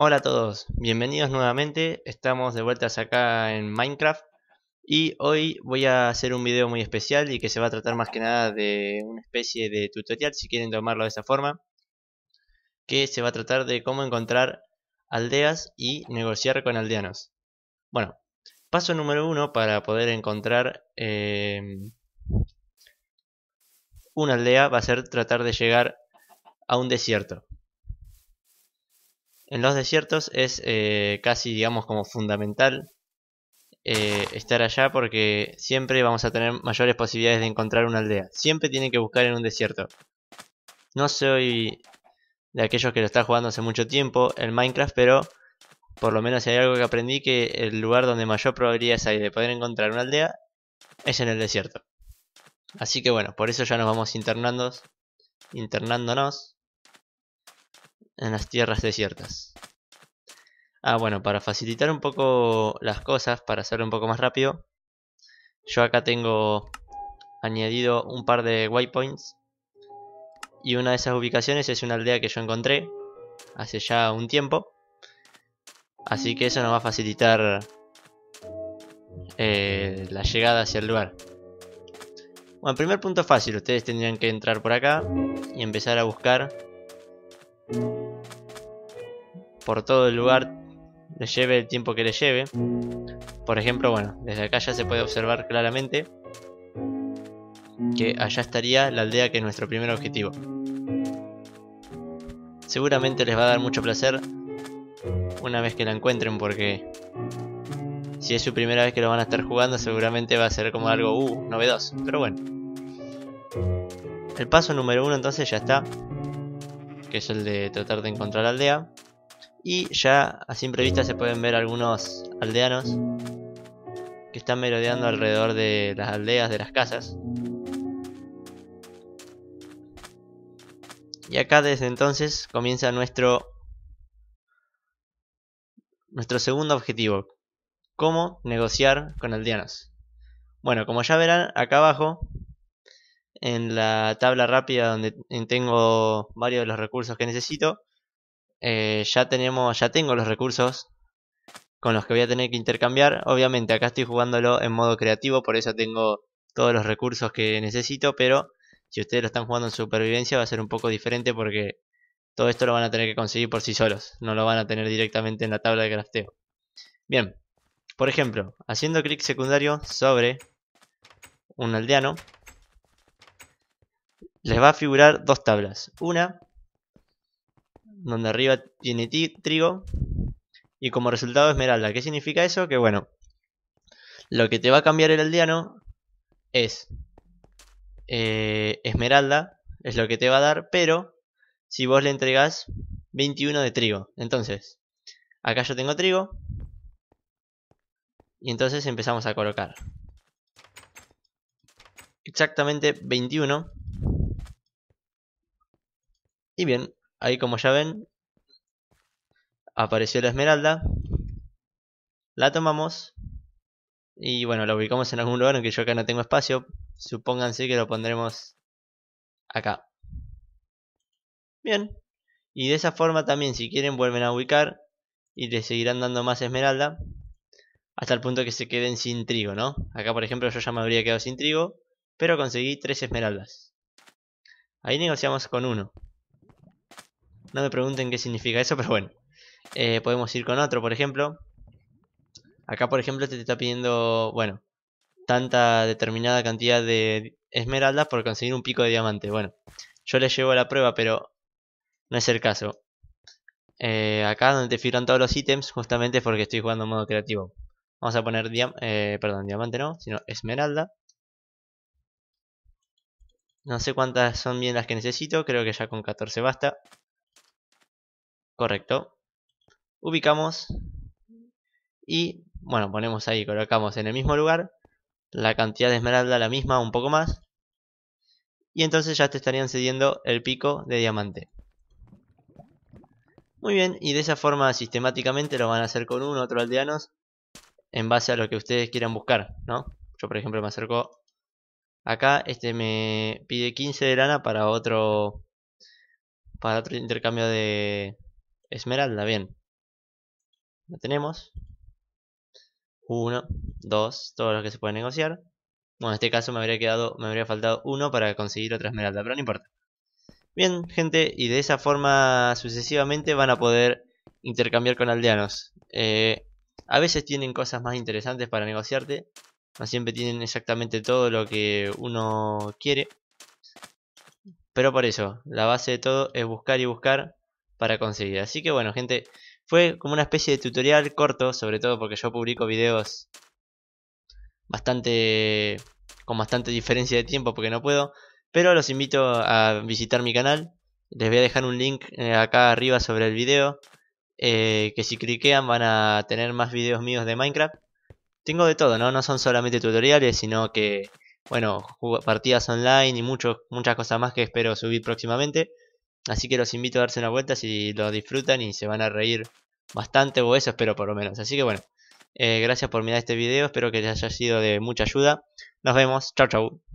Hola a todos, bienvenidos nuevamente, estamos de vueltas acá en Minecraft y hoy voy a hacer un video muy especial y que se va a tratar más que nada de una especie de tutorial, si quieren tomarlo de esa forma, que se va a tratar de cómo encontrar aldeas y negociar con aldeanos. Bueno, paso número uno para poder encontrar eh, una aldea va a ser tratar de llegar a un desierto. En los desiertos es eh, casi, digamos, como fundamental eh, estar allá porque siempre vamos a tener mayores posibilidades de encontrar una aldea. Siempre tienen que buscar en un desierto. No soy de aquellos que lo están jugando hace mucho tiempo el Minecraft, pero por lo menos hay algo que aprendí que el lugar donde mayor probabilidad hay de poder encontrar una aldea es en el desierto. Así que bueno, por eso ya nos vamos internando, internándonos en las tierras desiertas. Ah, bueno, para facilitar un poco las cosas, para hacerlo un poco más rápido, yo acá tengo añadido un par de waypoints. Y una de esas ubicaciones es una aldea que yo encontré hace ya un tiempo. Así que eso nos va a facilitar eh, la llegada hacia el lugar. Bueno, primer punto fácil, ustedes tendrían que entrar por acá y empezar a buscar por todo el lugar, le lleve el tiempo que le lleve. Por ejemplo, bueno, desde acá ya se puede observar claramente que allá estaría la aldea que es nuestro primer objetivo. Seguramente les va a dar mucho placer una vez que la encuentren porque si es su primera vez que lo van a estar jugando seguramente va a ser como algo uh, novedoso, pero bueno. El paso número uno entonces ya está, que es el de tratar de encontrar aldea. Y ya a simple vista se pueden ver algunos aldeanos que están merodeando alrededor de las aldeas, de las casas. Y acá desde entonces comienza nuestro nuestro segundo objetivo, cómo negociar con aldeanos. Bueno, como ya verán acá abajo en la tabla rápida donde tengo varios de los recursos que necesito. Eh, ya tenemos, ya tengo los recursos con los que voy a tener que intercambiar. Obviamente acá estoy jugándolo en modo creativo, por eso tengo todos los recursos que necesito, pero si ustedes lo están jugando en supervivencia va a ser un poco diferente porque todo esto lo van a tener que conseguir por sí solos, no lo van a tener directamente en la tabla de crafteo. Bien, por ejemplo, haciendo clic secundario sobre un aldeano, les va a figurar dos tablas. Una, donde arriba tiene trigo y como resultado esmeralda. ¿Qué significa eso? Que bueno, lo que te va a cambiar el aldeano es eh, esmeralda, es lo que te va a dar, pero si vos le entregás 21 de trigo. Entonces, acá yo tengo trigo y entonces empezamos a colocar exactamente 21 y bien, ahí como ya ven, apareció la esmeralda. La tomamos. Y bueno, la ubicamos en algún lugar, aunque yo acá no tengo espacio. Supónganse que lo pondremos acá. Bien. Y de esa forma también, si quieren, vuelven a ubicar. Y le seguirán dando más esmeralda. Hasta el punto que se queden sin trigo, ¿no? Acá, por ejemplo, yo ya me habría quedado sin trigo. Pero conseguí tres esmeraldas. Ahí negociamos con uno. No me pregunten qué significa eso, pero bueno. Eh, podemos ir con otro, por ejemplo. Acá, por ejemplo, este te está pidiendo, bueno, tanta determinada cantidad de esmeraldas por conseguir un pico de diamante. Bueno, yo les llevo la prueba, pero no es el caso. Eh, acá donde te figuran todos los ítems, justamente porque estoy jugando en modo creativo. Vamos a poner, eh, perdón, diamante no, sino esmeralda. No sé cuántas son bien las que necesito, creo que ya con 14 basta. Correcto. Ubicamos y, bueno, ponemos ahí, colocamos en el mismo lugar. La cantidad de esmeralda la misma, un poco más. Y entonces ya te estarían cediendo el pico de diamante. Muy bien, y de esa forma sistemáticamente lo van a hacer con uno, otro aldeanos, en base a lo que ustedes quieran buscar, ¿no? Yo, por ejemplo, me acerco acá, este me pide 15 de lana para otro, para otro intercambio de, Esmeralda, bien. No tenemos. Uno, dos, todos los que se pueden negociar. Bueno, en este caso me habría quedado, me habría faltado uno para conseguir otra esmeralda, pero no importa. Bien, gente, y de esa forma sucesivamente van a poder intercambiar con aldeanos. Eh, a veces tienen cosas más interesantes para negociarte. No siempre tienen exactamente todo lo que uno quiere. Pero por eso, la base de todo es buscar y buscar para conseguir. Así que bueno, gente, fue como una especie de tutorial corto, sobre todo porque yo publico videos bastante con bastante diferencia de tiempo porque no puedo, pero los invito a visitar mi canal. Les voy a dejar un link eh, acá arriba sobre el video, eh, que si cliquean van a tener más videos míos de Minecraft. Tengo de todo, ¿no? No son solamente tutoriales, sino que, bueno, partidas online y muchas cosas más que espero subir próximamente. Así que los invito a darse una vuelta si lo disfrutan y se van a reír bastante, o eso espero por lo menos. Así que bueno, eh, gracias por mirar este video, espero que les haya sido de mucha ayuda. Nos vemos, chau chau.